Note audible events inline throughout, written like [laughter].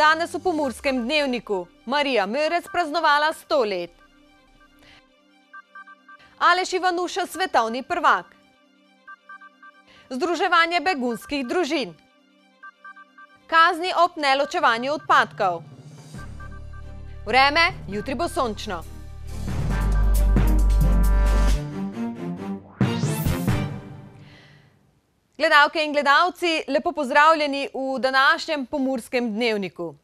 danes v Pomurskem dnevniku. Marija Mirec praznovala 100 let. Aleš Ivanuša, svetovni prvak. Združevanje begunskih družin. Kazni ob neločevanju odpadkov. Vreme, jutri bo sončno. Gledalke in gledalci, lepo pozdravljeni v današnjem pomurskem dnevniku.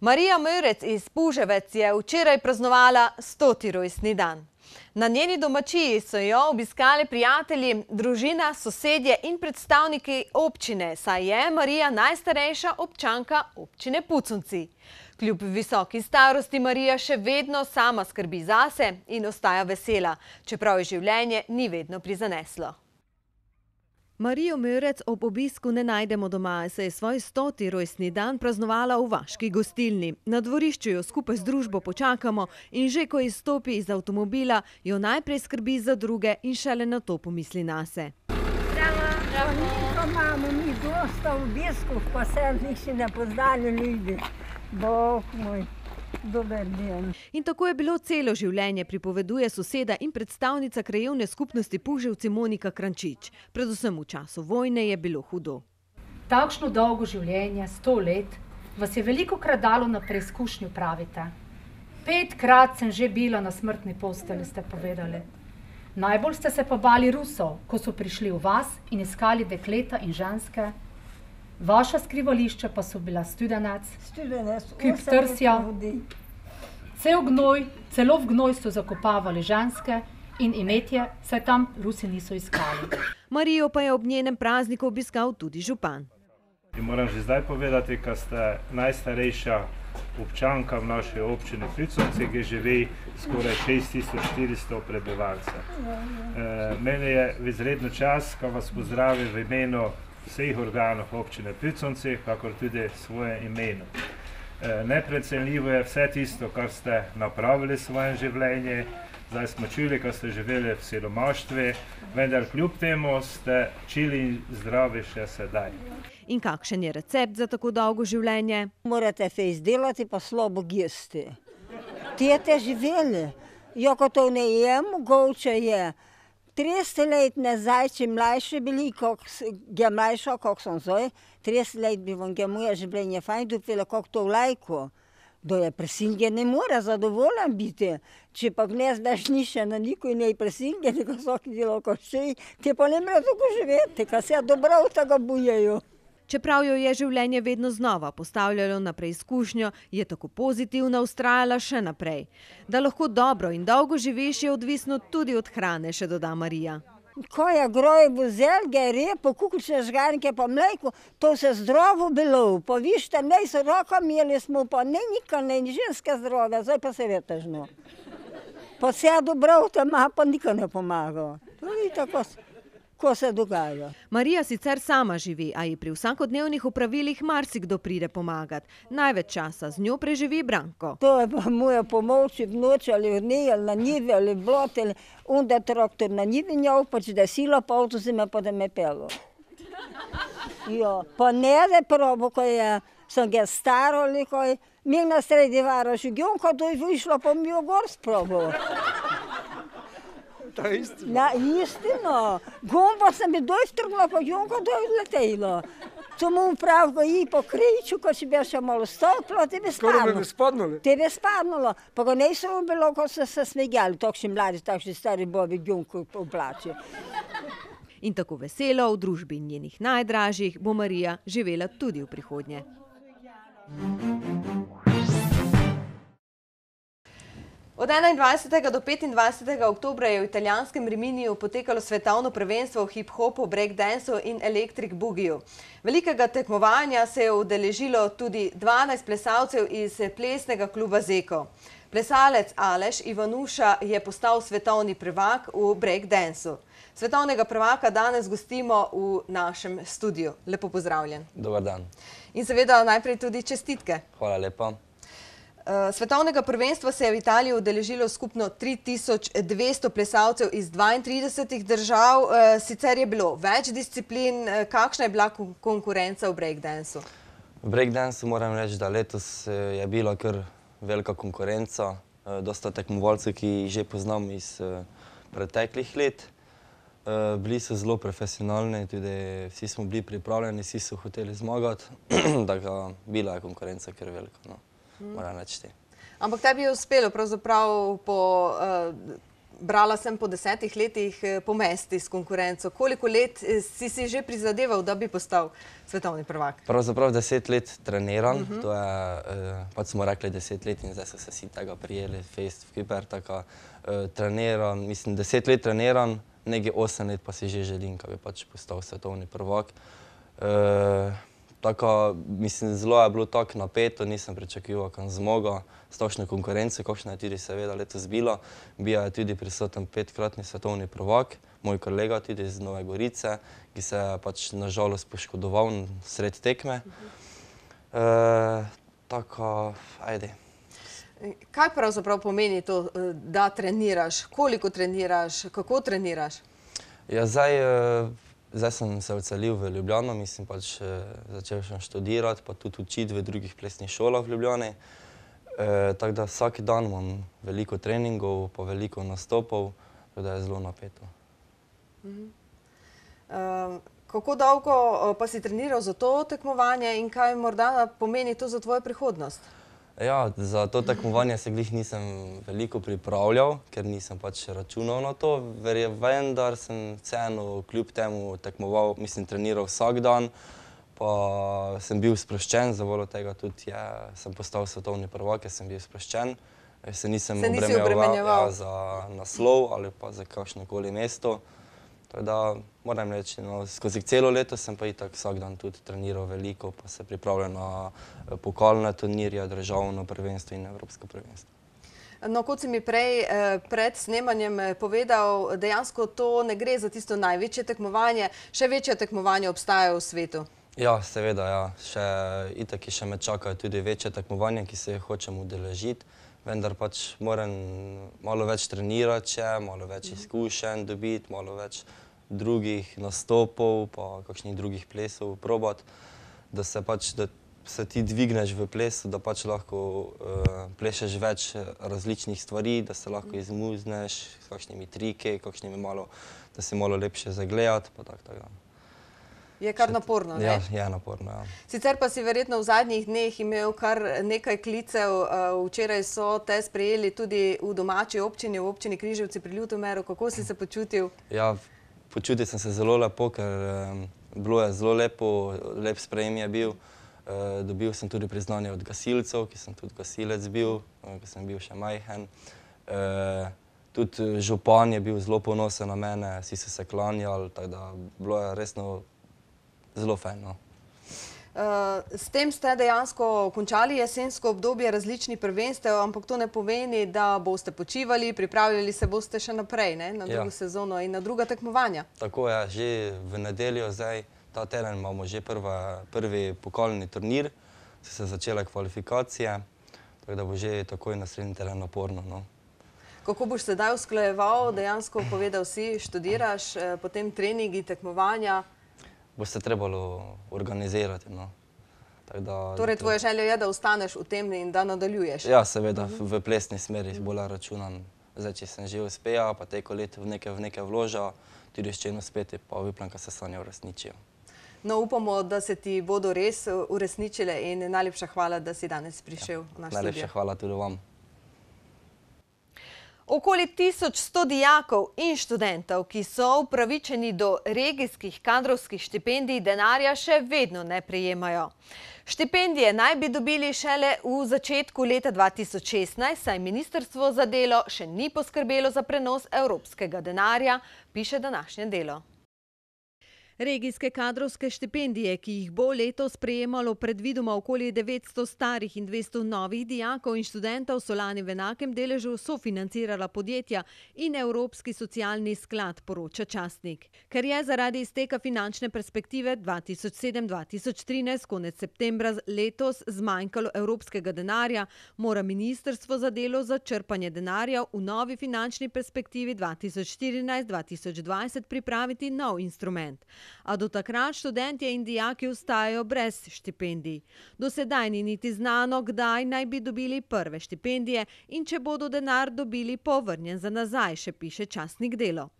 Marija Mörec iz Puževec je včeraj praznovala 100. rojstni dan. Na njeni domačiji so jo obiskali prijatelji, družina, sosedje in predstavniki občine, saj je Marija najstarejša občanka občine Pucunci. Kljub visoki starosti Marija še vedno sama skrbi zase in ostaja vesela, čeprav je življenje ni vedno prizaneslo. Marijo Mirec ob obisku ne najdemo doma, se je svoj stoti rojstni dan praznovala v vaški gostilni. Na dvorišču jo skupaj z družbo počakamo in že ko izstopi iz avtomobila, jo najprej skrbi za druge in šele na to pomisli na se. Zdravo. Zdravo. Mi pa imamo, mi dosta obiskov, pa se jih še ne poznali ljudi. Boh moj. Dober dan. In tako je bilo celo življenje, pripoveduje soseda in predstavnica krajevne skupnosti Puževci Monika Krančič. Predvsem v času vojne je bilo hudo. Takšno dolgo življenje, sto let, vas je veliko krat dalo na preizkušnjo, pravite. Petkrat sem že bila na smrtni posteli, ste povedali. Najbolj ste se pa bali Rusov, ko so prišli v vas in iskali dekleta in ženske, vaše skrivališče pa so bila studenac, studenac kiptrsja, cel gnoj, celo v gnoj so zakopavali ženske in imetje, saj tam Rusi niso iskali. Marijo pa je ob njenem prazniku obiskal tudi župan. In moram že zdaj povedati, kar ste najstarejša občanka v naši občini Fricovci, ki živi skoraj 6400 prebivalcev. Ja, ja. eh, Mene je v izredno čas, ko vas pozdravim v imenu vseh organov občine Piconci, kakor tudi svoje imenu. E, neprecenljivo je vse tisto, kar ste napravili v svojem življenju, zdaj smo čuli, kar ste živeli v siromaštvi, vendar kljub temu ste čili in zdravi še sedaj. In kakšen je recept za tako dolgo življenje? Morate fej izdelati, pa slobo gesti. Tete živeli, joko ja, to ne jem, govče je, 3-letne zajče mlajše bili, koliko je mlajšo, koliko sem zdaj, 30 let bi vam ga moje življenje fajn dopila, koliko to vlajko. Do je presilje ne more zadovoljen biti. Če pa ne znaš ništa na nikoj ne presilje, nego so ki delo košej, ti pa ne more tako živeti, ker se dobro od tega bojejo. Čeprav jo je življenje vedno znova postavljalo na preizkušnjo, je tako pozitivna ustrajala še naprej. Da lahko dobro in dolgo živiš, je odvisno tudi od hrane, še doda Marija. Ko je groj bo zelge, repo, kukučne žganke, pa mleko, to se zdravo bilo. Pa vište, ne so roko imeli smo, pa ne nikam, ne ženske zdrave, zdaj pa se vetežno. Pa se je dobro v tema, pa nikam ne pomagalo. To ni tako ko se dogaja. Marija sicer sama živi, a ji pri vsakodnevnih upravilih marsikdo pride pomagati. Največ časa z njo preživi Branko. To je pa moja pomoč v noč ali v dne ali na njivi ali v blot ali onda traktor na njivi njav, pač da je sila pa avtozime pa da me pelo. Jo, pa ne da probo, ko je, sem ga staro ali ko je, mi na sredi varoši, gjunko to je vyšlo, pa mi jo gor sprobo. Hvala to istino. Na istino. Gumbo sem mi dojstrgla, pa junko doletelo. To mu pravko i po kriču, ko si bio še malo stoklo, te bi spadnulo. Skoro bi mi spadnulo. Te bi spadnulo. Pa ko ne sam bilo, ko se se smegjali, tako še mladi, tako še stari bobi junko oblači. In tako veselo v družbi njenih najdražjih bo Marija živela tudi v prihodnje. Thank you. Od 21. do 25. oktobra je v italijanskem Riminiju potekalo svetovno prvenstvo v hip-hopu, breakdanceu in electric boogieju. Velikega tekmovanja se je udeležilo tudi 12 plesalcev iz plesnega kluba Zeko. Plesalec Aleš Ivanuša je postal svetovni prvak v breakdanceu. Svetovnega prvaka danes gostimo v našem studiu. Lepo pozdravljen. Dobar dan. In seveda najprej tudi čestitke. Hvala lepa. Eh, svetovnega prvenstva se je v Italiji udeležilo skupno 3200 plesalcev iz 32 držav. Eh, sicer je bilo več disciplin. Eh, kakšna je bila konkurenca v breakdansu? V breakdansu moram reči, da letos je bila kar velika konkurenca. Dosta tekmovalcev, ki jih že poznam iz preteklih let. Bili so zelo profesionalni, tudi vsi smo bili pripravljeni, vsi so hoteli zmagati. [clears throat] Bila je konkurenca kar velika. No mora načeti. Ampak tebi je uspelo, pravzaprav po, uh, brala sem po desetih letih eh, pomesti s konkurenco. Koliko let eh, si si že prizadeval, da bi postal svetovni prvak? Pravzaprav deset let treniram, uh mhm. -huh. to je, uh, kot pač smo rekli, deset let in zdaj so se vsi tega prijeli, fejst v kiber, tako uh, treniram, mislim, deset let treniram, nekaj osem let pa si že želim, da bi pač postal svetovni prvak. Uh, tako, mislim, zelo je bilo tako napeto, nisem pričakoval, kam zmogo, stošne konkurence, kakšno je tudi seveda letos bilo. Bija je tudi prisoten petkratni svetovni provok, moj kolega tudi iz Nove Gorice, ki se je pač nažalost poškodoval sred tekme. E, tako, ajde. Kaj pravzaprav pomeni to, eh, da treniraš, koliko treniraš, kako treniraš? Ja, zdaj, eh, Zdaj sem se odselil v Ljubljano, mislim pač eh, začel sem študirati, pa tudi učiti v drugih plesnih šolah v Ljubljani. E, tako da vsak dan imam veliko treningov, pa veliko nastopov, tako da je zelo napeto. Mhm. E, kako dolgo pa si treniral za to tekmovanje in kaj morda pomeni to za tvojo prihodnost? E, Ja, za to tekmovanje se glih nisem veliko pripravljal, ker nisem pač računal na to. Vendar sem vseeno kljub temu tekmoval, mislim, treniral vsak dan. Pa sem bil sproščen, zavolo tega tudi je, sem postal svetovni prvak, ker sem bil sproščen. Se nisem se obremenjeval, obremenjeval. Ja, za naslov ali pa za kakšno koli mesto. Uh, Da, moram reči, no, skozi celo leto sem pa itak vsak dan tudi treniral veliko, pa se pripravljam na eh, pokalne turnirje, državno prvenstvo in evropsko prvenstvo. No, kot si mi prej eh, pred snemanjem eh, povedal, dejansko to ne gre za tisto največje tekmovanje, še večje tekmovanje obstaja v svetu. Ja, seveda, ja. Še itak še me čakajo tudi večje tekmovanje, ki se hočem udeležiti, vendar pač moram malo več trenirati, malo več mhm. izkušenj dobiti, malo več trenirati drugih nastopov, pa kakšnih drugih plesov, probat, da se pač da se ti dvigneš v plesu, da pač lahko uh, plešeš več eh, različnih stvari, da se lahko mhm. izmuzneš s kakšnimi trike, kakšnimi malo, da se malo lepše zagledati, pa tak, tako. Ja. Je kar naporno, ja, ne? Ja, je naporno, ja. Sicer pa si verjetno v zadnjih dneh imel kar nekaj klicev, eh, včeraj so te sprejeli tudi v domači občini, v občini Križevci pri Ljutomeru, kako si se počutil? Ja, počutil sem se zelo lepo, ker um, bilo je zelo lepo, lep sprejem je bil. Uh, dobil sem tudi priznanje od gasilcev, ki sem tudi gasilec bil, uh, eh, ki sem bil še majhen. Uh, tudi župan je bil zelo ponosen na mene, vsi so se klanjali, tako da bilo je resno zelo fajno. No. Eh, s tem ste dejansko končali jesensko obdobje različnih prvenstev, ampak to ne pomeni, da boste počivali, pripravljali se boste še naprej ne? na drugo ja. sezono in na druga tekmovanja. Tako je, ja. že v nedeljo, zdaj ta teden imamo že prva, prvi pokolni turnir, se je začela kvalifikacija, tako da bo že takoj naslednji teden naporno. No. Kako boš sedaj usklajeval, dejansko povedal si, študiraš, eh, potem treningi, tekmovanja, bo se trebalo organizirati. No. Da, torej, tvoje želje je, da ostaneš v tem in da nadaljuješ? Ja, seveda, uh mhm. -huh. v plesni smeri uh -huh. bolj računam. Zdaj, če sem že uspel, pa teko let v nekaj, nekaj vložil, tudi če eno spet, pa upam, da se sanje uresničijo. No, upamo, da se ti bodo res eh, uresničile in najlepša hvala, da si danes prišel ja. v naš svet. Najlepša ljubje. hvala tudi vam. Okoli 1100 dijakov in študentov, ki so upravičeni do regijskih kadrovskih štipendij, denarja še vedno ne prejemajo. Štipendije naj bi dobili šele v začetku leta 2016, saj Ministrstvo za delo še ni poskrbelo za prenos evropskega denarja, piše današnje delo. Regijske kadrovske štipendije, ki jih bo leto sprejemalo predvidoma okoli 900 starih in 200 novih dijakov in študentov, so lani v enakem deležu sofinancirala podjetja in Evropski socialni sklad, poroča Časnik. Ker je zaradi izteka finančne perspektive 2007-2013 konec septembra letos zmanjkalo evropskega denarja, mora Ministrstvo za delo za črpanje denarja v novi finančni perspektivi 2014-2020 pripraviti nov instrument. A do takrat študentje in dijaki ostajajo brez štipendij. Do sedaj ni niti znano, kdaj naj bi dobili prve štipendije in če bodo denar dobili povrnjen za nazaj, še piše časnik delo.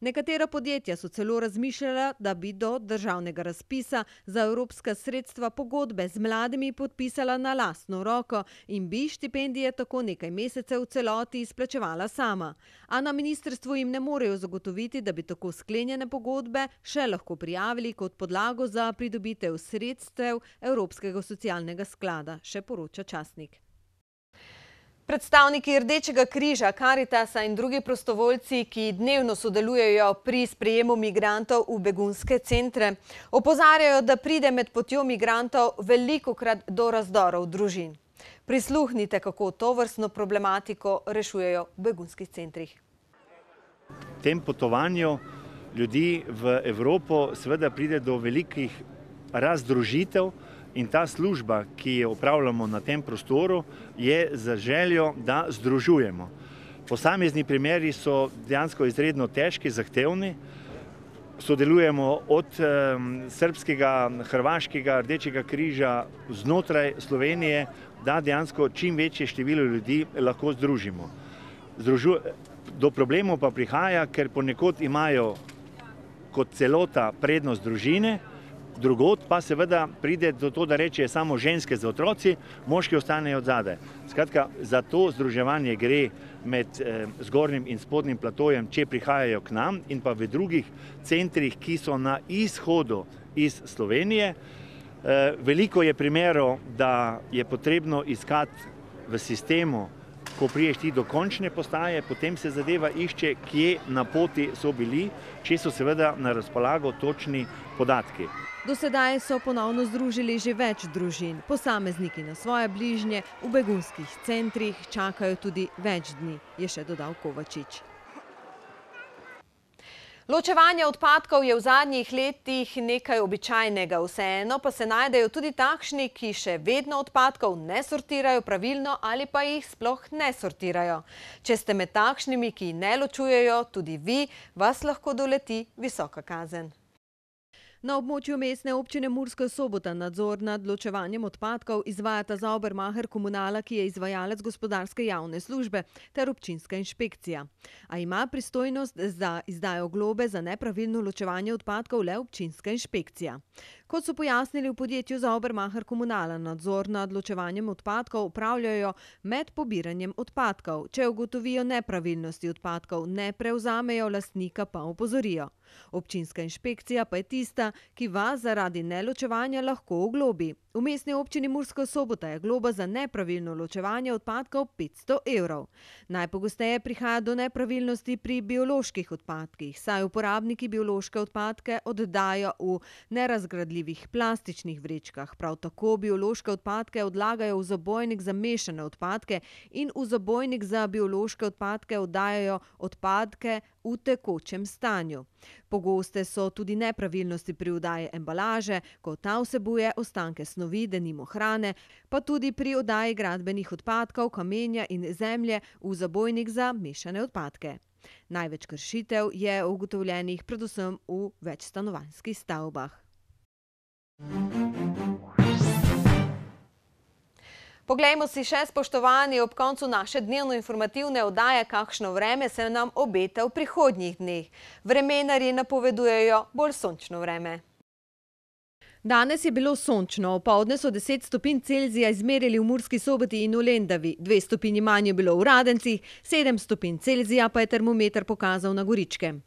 Nekatera podjetja so celo razmišljala, da bi do državnega razpisa za evropska sredstva pogodbe z mladimi podpisala na lastno roko in bi štipendije tako nekaj mesecev v celoti izplačevala sama. A na ministrstvu jim ne morejo zagotoviti, da bi tako sklenjene pogodbe še lahko prijavili kot podlago za pridobitev sredstev Evropskega socialnega sklada, še poroča časnik. Predstavniki Rdečega križa, Karitasa in drugi prostovoljci, ki dnevno sodelujejo pri sprejemu migrantov v begunske centre, opozarjajo, da pride med potjo migrantov velikokrat do razdorov družin. Prisluhnite, kako to vrstno problematiko rešujejo v begunskih centrih. V tem potovanju ljudi v Evropo seveda pride do velikih razdružitev, In ta služba, ki jo upravljamo na tem prostoru, je za željo, da združujemo. Posamezni primeri so dejansko izredno težki, zahtevni. Sodelujemo od eh, srpskega, hrvaškega, rdečega križa znotraj Slovenije, da dejansko čim večje število ljudi lahko združimo. Združu Do problemov pa prihaja, ker ponekod imajo kot celota prednost družine drugot pa seveda pride do to, da reče samo ženske za otroci, moški ostanejo odzade. Skratka, za to združevanje gre med eh, zgornjim in spodnim platojem, če prihajajo k nam in pa v drugih centrih, ki so na izhodu iz Slovenije. Eh, veliko je primerov, da je potrebno iskati v sistemu, ko priješ ti do končne postaje, potem se zadeva išče, kje na poti so bili, če so seveda na razpolago točni podatki. Do sedaj so ponovno združili že več družin, posamezniki na svoje bližnje, v begunskih centrih čakajo tudi več dni, je še dodal Kovačič. Ločevanje odpadkov je v zadnjih letih nekaj običajnega, vseeno pa se najdejo tudi takšni, ki še vedno odpadkov ne sortirajo pravilno ali pa jih sploh ne sortirajo. Če ste med takšnimi, ki ne ločujejo, tudi vi, vas lahko doleti visoka kazen. Na območju mestne občine Murska sobota nadzor nad ločevanjem odpadkov izvajata za obermaher komunala, ki je izvajalec gospodarske javne službe ter občinska inšpekcija. A ima pristojnost za izdajo globe za nepravilno ločevanje odpadkov le občinska inšpekcija. Kot so pojasnili v podjetju za Obermacher komunala, nadzor nad odločevanjem odpadkov upravljajo med pobiranjem odpadkov. Če ugotovijo nepravilnosti odpadkov, ne prevzamejo lastnika, pa upozorijo. Občinska inšpekcija pa je tista, ki vas zaradi neločevanja lahko oglobi. V mestni občini Mursko sobota je globa za nepravilno ločevanje odpadkov 500 evrov. Najpogosteje prihaja do nepravilnosti pri bioloških odpadkih, saj uporabniki biološke odpadke oddajo v nerazgradljivosti neodlagljivih plastičnih vrečkah. Prav tako biološke odpadke odlagajo v zabojnik za mešane odpadke in v zabojnik za biološke odpadke oddajajo odpadke v tekočem stanju. Pogoste so tudi nepravilnosti pri oddaji embalaže, ko ta vsebuje ostanke snovi, da nimo hrane, pa tudi pri oddaji gradbenih odpadkov, kamenja in zemlje v zabojnik za mešane odpadke. Največ kršitev je ugotovljenih predvsem v večstanovanskih stavbah. Poglejmo si še spoštovani ob koncu naše dnevno informativne oddaje, kakšno vreme se nam obeta v prihodnjih dneh. Vremenari napovedujejo bolj sončno vreme. Danes je bilo sončno, pa odneso 10 stopin Celzija izmerili v Murski soboti in v Lendavi, dve stopini manj je bilo v Radencih, sedem stopin Celzija pa je termometer pokazal na Goričkem.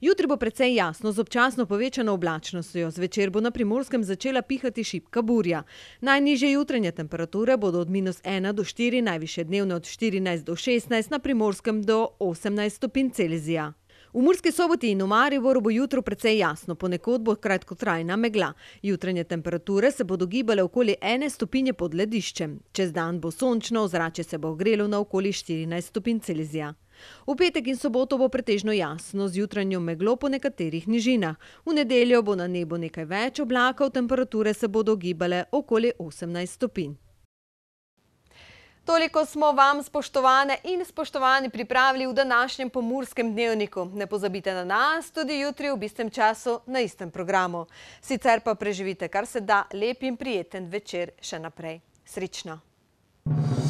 Jutri bo precej jasno, z občasno povečano oblačnostjo. Zvečer bo na Primorskem začela pihati šipka burja. Najnižje jutranje temperature bodo od minus 1 do 4, najviše dnevne od 14 do 16, na Primorskem do 18 stopin Celzija. V Murski soboti in v Mariboru bo jutro precej jasno, ponekod bo kratko trajna megla. Jutranje temperature se bodo gibale okoli ene stopinje pod lediščem. Čez dan bo sončno, ozrače se bo ogrelo na okoli 14 stopin Celzija. V petek in soboto bo pretežno jasno, zjutraj jo meglo po nekaterih nižinah. V nedeljo bo na nebu nekaj več oblakov, temperature se bodo gibale okoli 18 stopinj. Toliko smo vam spoštovane in spoštovani pripravili v današnjem pomurskem dnevniku. Ne pozabite na nas, tudi jutri v bistem času na istem programu. Sicer pa preživite kar se da lep in prijeten večer še naprej. Srečno! Thank you.